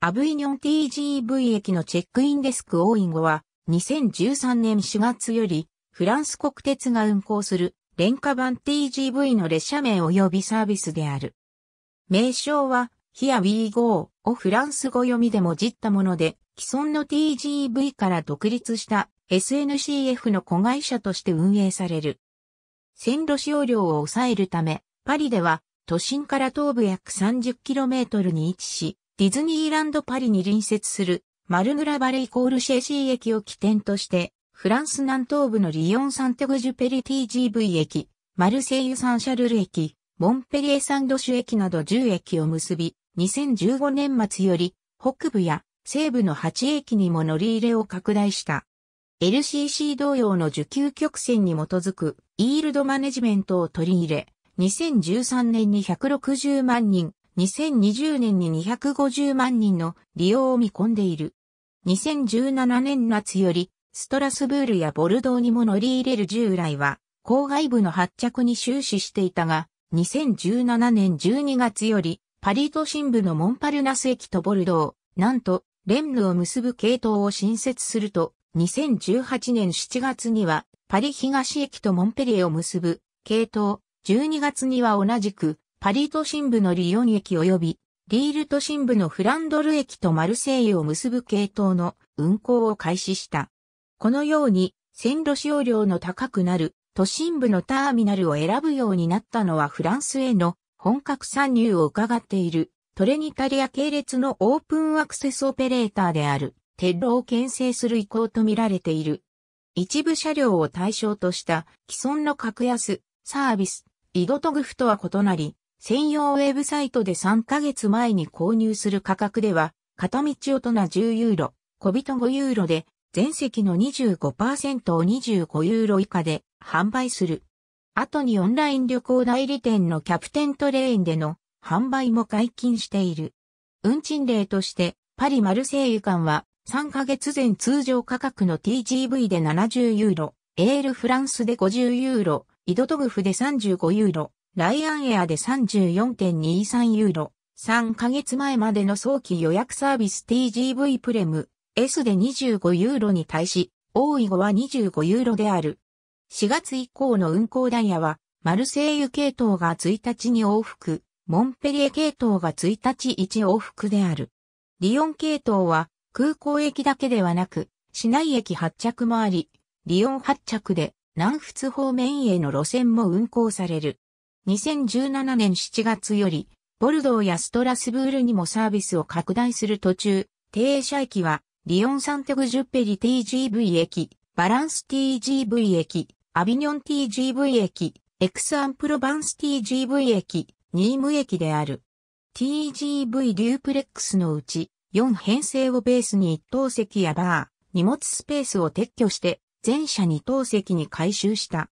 アブイニョン TGV 駅のチェックインデスクオーイン後は、2013年4月より、フランス国鉄が運行する、廉価版 TGV の列車名及びサービスである。名称は、h ア・ウィ We Go をフランス語読みでもじったもので、既存の TGV から独立した SNCF の子会社として運営される。線路使用量を抑えるため、パリでは都心から東部約 30km に位置し、ディズニーランドパリに隣接するマルヌラバレイコールシェシー駅を起点として、フランス南東部のリヨン・サンテグジュペリ TGV 駅、マルセイユ・サンシャルル駅、モンペリエ・サンドシュ駅など10駅を結び、2015年末より北部や西部の8駅にも乗り入れを拡大した。LCC 同様の受給曲線に基づくイールドマネジメントを取り入れ、2013年に160万人、2020年に250万人の利用を見込んでいる。2017年夏より、ストラスブールやボルドーにも乗り入れる従来は、郊外部の発着に終始していたが、2017年12月より、パリ都心部のモンパルナス駅とボルドー、なんと、レンヌを結ぶ系統を新設すると、2018年7月には、パリ東駅とモンペリエを結ぶ、系統、12月には同じく、パリ都心部のリヨン駅及び、リール都心部のフランドル駅とマルセイユを結ぶ系統の運行を開始した。このように、線路使用量の高くなる都心部のターミナルを選ぶようになったのはフランスへの本格参入を伺っているトレニタリア系列のオープンアクセスオペレーターであるテッロを牽制する意向とみられている。一部車両を対象とした既存の格安、サービス、イドトグフとは異なり、専用ウェブサイトで3ヶ月前に購入する価格では、片道大人10ユーロ、小人5ユーロで、全席の25%を25ユーロ以下で販売する。後にオンライン旅行代理店のキャプテントレーンでの販売も解禁している。運賃例として、パリ・マルセイユ間は3ヶ月前通常価格の TGV で70ユーロ、エール・フランスで50ユーロ、イドトグフで35ユーロ、ライアンエアで34.23ユーロ、3ヶ月前までの早期予約サービス TGV プレム S で25ユーロに対し、多い後は25ユーロである。4月以降の運行ダイヤは、マルセイユ系統が1日に往復、モンペリエ系統が1日1往復である。リオン系統は、空港駅だけではなく、市内駅発着もあり、リオン発着で南仏方面への路線も運行される。2017年7月より、ボルドーやストラスブールにもサービスを拡大する途中、停車駅は、リオンサンテグジュッペリ TGV 駅、バランス TGV 駅、アビニョン TGV 駅、エクスアンプロバンス TGV 駅、ニーム駅である。TGV デュープレックスのうち、4編成をベースに1等席やバー、荷物スペースを撤去して、全車二等席に回収した。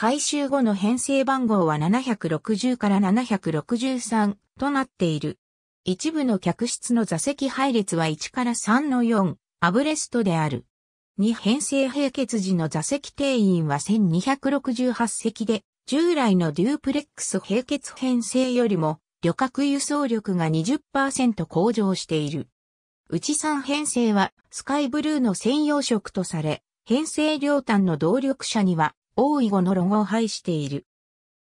回収後の編成番号は760から763となっている。一部の客室の座席配列は1から3の4、アブレストである。2編成閉結時の座席定員は1268席で、従来のデュープレックス閉結編成よりも旅客輸送力が20%向上している。内3編成はスカイブルーの専用色とされ、編成両端の動力車には大い後のロゴを配している。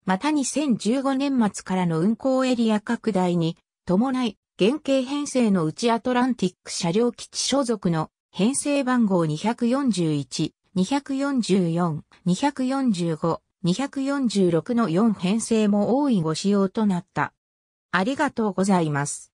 また2015年末からの運行エリア拡大に伴い、原型編成の内アトランティック車両基地所属の編成番号241、244、245、246の4編成も大いご仕様となった。ありがとうございます。